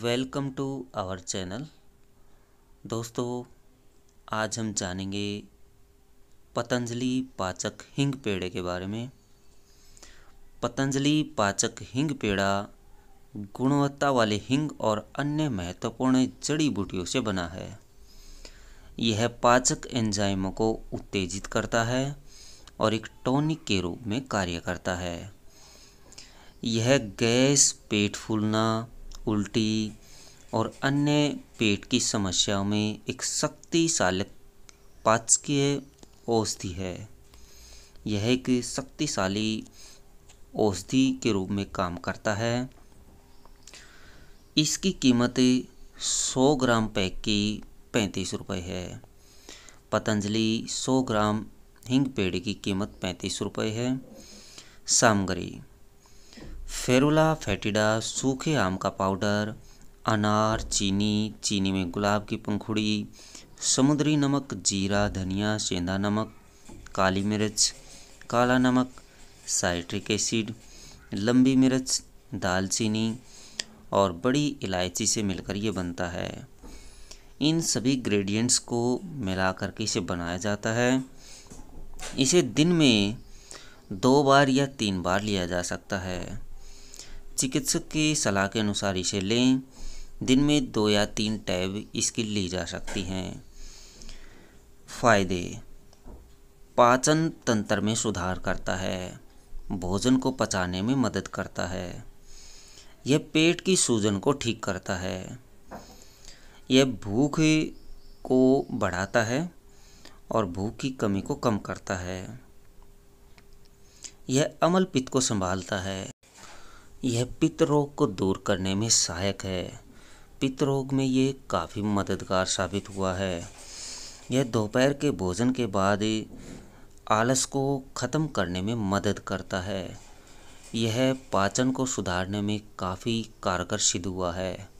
welcome to our channel दोस्तों आज हम जानेंगे पतंजलि पाचक हिंग पेड़े के बारे में पतंजलि पाचक हिंग पेड़ा गुणवत्ता वाले हिंग और अन्य महत्वपूर्ण जड़ी बूटियों से बना है यह पाचक एंजाइमों को उत्तेजित करता है और एक टॉनिक के रूप में कार्य करता है यह गैस पेट फूलना उल्टी और अन्य पेट की समस्याओं में एक शक्तिशाली पाचकीय औषधि है यह एक शक्तिशाली औषधि के रूप में काम करता है इसकी कीमत 100 ग्राम पैक की पैंतीस रुपये है पतंजलि 100 ग्राम हिंग पेड़ की कीमत पैंतीस रुपये है सामग्री फेरुला फैटिडा सूखे आम का पाउडर अनार चीनी चीनी में गुलाब की पंखुड़ी समुद्री नमक जीरा धनिया सेंधा नमक काली मिर्च काला नमक साइट्रिक एसिड लंबी मिर्च दालचीनी और बड़ी इलायची से मिलकर ये बनता है इन सभी ग्रेडियंट्स को मिला करके इसे बनाया जाता है इसे दिन में दो बार या तीन बार लिया जा सकता है चिकित्सक की सलाह के अनुसार इसे लें दिन में दो या तीन टैब इसकी ली जा सकती हैं फ़ायदे पाचन तंत्र में सुधार करता है भोजन को पचाने में मदद करता है यह पेट की सूजन को ठीक करता है यह भूख को बढ़ाता है और भूख की कमी को कम करता है यह अमल पित्त को संभालता है यह पित्त रोग को दूर करने में सहायक है पित्त रोग में ये काफ़ी मददगार साबित हुआ है यह दोपहर के भोजन के बाद आलस को ख़त्म करने में मदद करता है यह पाचन को सुधारने में काफ़ी कारगर सिद्ध हुआ है